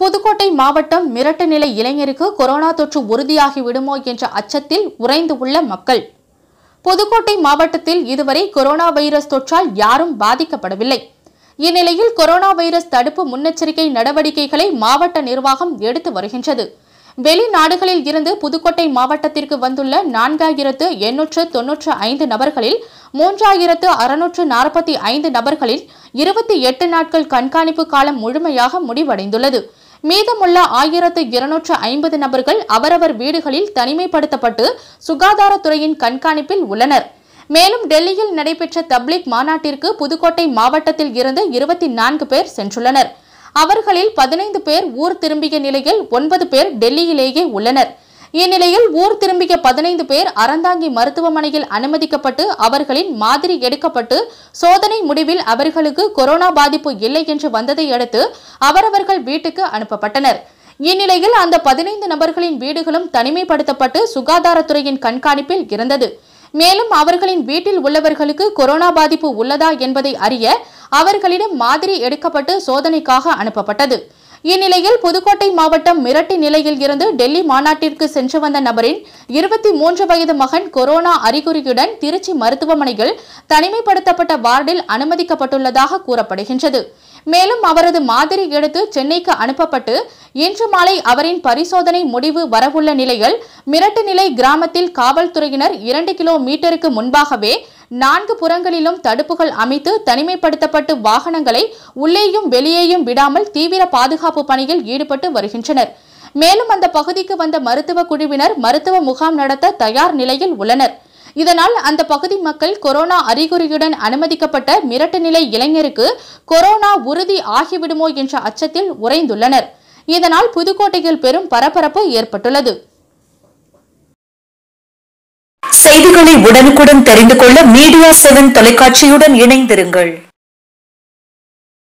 புதுக்கோட்டை மாவட்டம் மிரட்ட நிலை இளைஞருக்கு கொரோனா தொற்று உறுதியாகி விடுமோ என்ற அச்சத்தில் உறைந்து உள்ள மக்கள் புதுக்கோட்டை மாவட்டத்தில் இதுவரை கொரோனா வைரஸ் தொற்றால் யாரும் பாதிக்கப்படவில்லை இந்நிலையில் கொரோனா வைரஸ் தடுப்பு முன்னெச்சரிக்கை நடவடிக்கைகளை மாவட்ட நிர்வாகம் எடுத்து வருகின்றது வெளிநாடுகளில் இருந்து புதுக்கோட்டை மாவட்டத்திற்கு வந்துள்ள நான்காயிரத்து எண்ணூற்று தொன்னூற்று ஐந்து நபர்களில் மூன்றாயிரத்து அறுநூற்று நாற்பத்தி ஐந்து நபர்களில் இருபத்தி எட்டு நாட்கள் கண்காணிப்பு காலம் முழுமையாக முடிவடைந்துள்ளது மீதமுள்ள ஆயிரத்து இருநூற்று ஐம்பது நபர்கள் அவரவர் வீடுகளில் தனிமைப்படுத்தப்பட்டு சுகாதாரத்துறையின் கண்காணிப்பில் உள்ளனர் மேலும் டெல்லியில் நடைபெற்ற தப்லீக் மாநாட்டிற்கு புதுக்கோட்டை மாவட்டத்தில் இருந்து இருபத்தி நான்கு பேர் சென்றுள்ளனர் அவர்களில் பதினைந்து பேர் ஊர் திரும்பிய நிலையில் ஒன்பது பேர் டெல்லியிலேயே உள்ளனர் இந்நிலையில் ஊர் திரும்பிய பதினைந்து பேர் அறந்தாங்கி மருத்துவமனையில் அனுமதிக்கப்பட்டு அவர்களின் மாதிரி எடுக்கப்பட்டு சோதனை முடிவில் அவர்களுக்கு கொரோனா பாதிப்பு இல்லை என்று வந்ததை அடுத்து அவரவர்கள் வீட்டுக்கு அனுப்பப்பட்டனர் இந்நிலையில் அந்த பதினைந்து நபர்களின் வீடுகளும் தனிமைப்படுத்தப்பட்டு சுகாதாரத்துறையின் கண்காணிப்பில் இருந்தது மேலும் அவர்களின் வீட்டில் உள்ளவர்களுக்கு கொரோனா பாதிப்பு உள்ளதா என்பதை அறிய அவர்களிடம் மாதிரி எடுக்கப்பட்டு சோதனைக்காக அனுப்பப்பட்டது இந்நிலையில் புதுக்கோட்டை மாவட்டம் மிரட்டி நிலையில் இருந்து டெல்லி மாநாட்டிற்கு சென்று வந்த நபரின் இருபத்தி மூன்று வயது மகன் கொரோனா அறிகுறியுடன் திருச்சி மருத்துவமனையில் தனிமைப்படுத்தப்பட்ட வார்டில் அனுமதிக்கப்பட்டுள்ளதாக கூறப்படுகின்றது மேலும் அவரது மாதிரி எடுத்து சென்னைக்கு அனுப்பப்பட்டு இன்று மாலை அவரின் பரிசோதனை முடிவு வரவுள்ள நிலையில் மிரட்டுநிலை கிராமத்தில் காவல்துறையினர் இரண்டு கிலோ மீட்டருக்கு முன்பாகவே நான்கு புறங்களிலும் தடுப்புகள் அமைத்து தனிமைப்படுத்தப்பட்டு வாகனங்களை உள்ளேயும் வெளியேயும் விடாமல் தீவிர பாதுகாப்பு பணியில் ஈடுபட்டு வருகின்றனர் மேலும் அந்த பகுதிக்கு வந்த மருத்துவ குழுவினர் மருத்துவ முகாம் நடத்த தயார் நிலையில் உள்ளனர் இதனால் அந்த பகுதி மக்கள் கொரோனா அறிகுறியுடன் அனுமதிக்கப்பட்ட மிரட்டு நிலை இளைஞருக்கு கொரோனா உறுதி ஆகிவிடுமோ என்ற அச்சத்தில் உறைந்துள்ளனர் இதனால் புதுக்கோட்டையில் பெரும் பரபரப்பு ஏற்பட்டுள்ளது செய்திகளை உடனுக்குடன் தெரிந்து கொள்ள மீடியா செவன் தொலைக்காட்சியுடன் இணைந்திருங்கள்